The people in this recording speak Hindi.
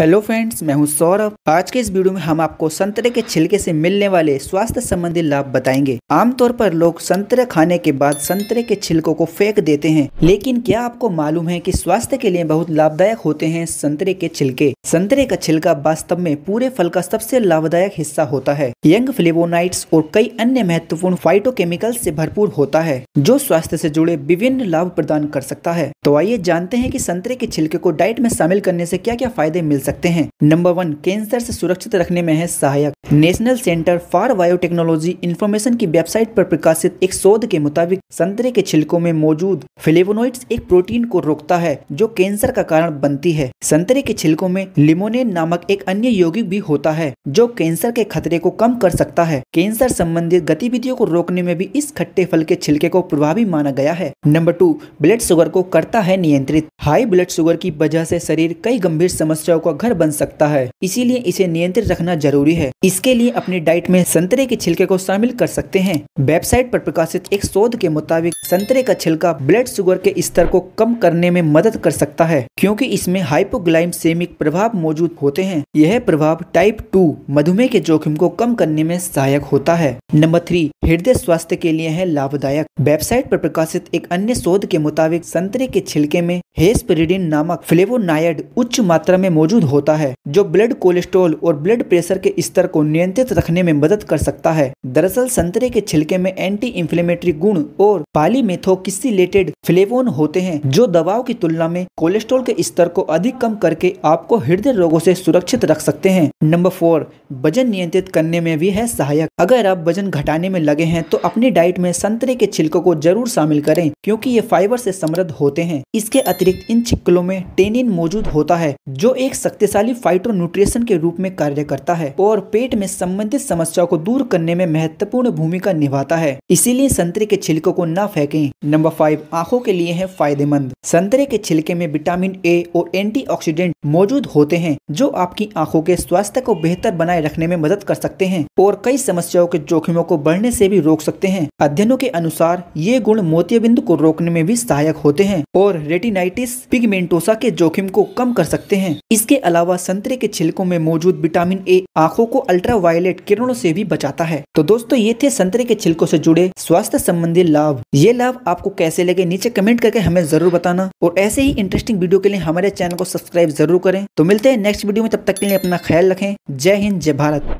हेलो फ्रेंड्स मैं हूं सौरभ आज के इस वीडियो में हम आपको संतरे के छिलके से मिलने वाले स्वास्थ्य संबंधी लाभ बताएंगे आमतौर पर लोग संतरे खाने के बाद संतरे के छिलकों को फेंक देते हैं लेकिन क्या आपको मालूम है कि स्वास्थ्य के लिए बहुत लाभदायक होते हैं संतरे के छिलके संतरे का छिलका वास्तव में पूरे फल का सबसे लाभदायक हिस्सा होता है यंग फ्लेवोनाइट और कई अन्य महत्वपूर्ण फाइटोकेमिकल ऐसी भरपूर होता है जो स्वास्थ्य ऐसी जुड़े विभिन्न लाभ प्रदान कर सकता है तो आइए जानते हैं की संतरे के छिलके को डाइट में शामिल करने ऐसी क्या क्या फायदे मिल सकते सकते हैं नंबर वन कैंसर से सुरक्षित रखने में है सहायक national centre for biotechnology information की वेबसाइट पर प्रकाशित एक शोध के मुताबिक संतरे के छिलकों में मौजूद फ्लेवोनोइड्स एक प्रोटीन को रोकता है जो कैंसर का कारण बनती है संतरे के छिलकों में लिमोनेन नामक एक अन्य यौगिक भी होता है जो कैंसर के खतरे को कम कर सकता है कैंसर संबंधित गतिविधियों को रोकने में भी इस खट्टे फल के छिलके को प्रभावी माना गया है नंबर टू ब्लड शुगर को करता है नियंत्रित हाई ब्लड शुगर की वजह से शरीर कई गंभीर समस्याओं को आपका घर बन सकता है इसीलिए इसे नियंत्रित रखना जरूरी है इसके लिए अपनी डाइट में संतरे के छिलके को शामिल कर सकते हैं वेबसाइट पर प्रकाशित एक शोध के मुताबिक संतरे का छिलका ब्लड शुगर के स्तर को कम करने में मदद कर सकता है क्योंकि इसमें हाइपोग्लाइमसेमिक प्रभाव मौजूद होते हैं यह प्रभाव टाइप टू मधुमेह के जोखिम को कम करने में सहायक होता है नंबर थ्री हृदय स्वास्थ्य के लिए है लाभदायक वेबसाइट पर प्रकाशित एक अन्य शोध के मुताबिक संतरे के छिलके में हेस्पेरिडिन नामक फ्लेवोनाइड उच्च मात्रा में मौजूद होता है जो ब्लड कोलेस्ट्रॉल और ब्लड प्रेशर के स्तर को नियंत्रित रखने में मदद कर सकता है दरअसल संतरे के छिलके में एंटी इन्फ्लेमेटरी गुण और पालीमेथोकिसिलेटेड फ्लेवोन होते हैं जो दवाओं की तुलना में कोलेस्ट्रॉल के स्तर को अधिक कम करके आपको हृदय रोगों से सुरक्षित रख सकते हैं नंबर फोर वजन नियंत्रित करने में भी है सहायक अगर आप वजन घटाने में लगे हैं तो अपनी डाइट में संतरे के छिलकों को जरूर शामिल करें क्योंकि ये फाइबर से समृद्ध होते हैं इसके अतिरिक्त अतिरिक्त इन छिक्कलों में टेनिन मौजूद होता है जो एक शक्तिशाली फाइटो न्यूट्रिशन के रूप में कार्य करता है और पेट में संबंधित समस्या को दूर करने में महत्वपूर्ण भूमिका निभाता है इसीलिए संतरे के छिलकों को न फेंकें नंबर फाइव आंखों के लिए है फायदेमंद संतरे के छिलके में विटामिन ए और एंटी मौजूद होते हैं जो आपकी आंखों के स्वास्थ्य को बेहतर बनाए रखने में मदद कर सकते हैं और कई समस्याओं के जोखिमों को बढ़ने से भी रोक सकते हैं अध्ययनों के अनुसार ये गुण मोतियाबिंद को रोकने में भी सहायक होते हैं और रेटिनाइट कोलोराइटिस पिगमेंटोसा के जोखिम को कम कर सकते हैं इसके अलावा संतरे के छिलकों में मौजूद विटामिन ए आंखों को अल्ट्रा किरणों से भी बचाता है तो दोस्तों ये थे संतरे के छिलकों से जुड़े स्वास्थ्य संबंधी लाभ ये लाभ आपको कैसे लगे नीचे कमेंट करके हमें जरूर बताना और ऐसे ही इंटरेस्टिंग वीडियो के लिए हमारे चैनल को सब्सक्राइब जरूर करें तो मिलते हैं नेक्स्ट वीडियो में तब तक के लिए अपना ख्याल रखें जय हिंद जय भारत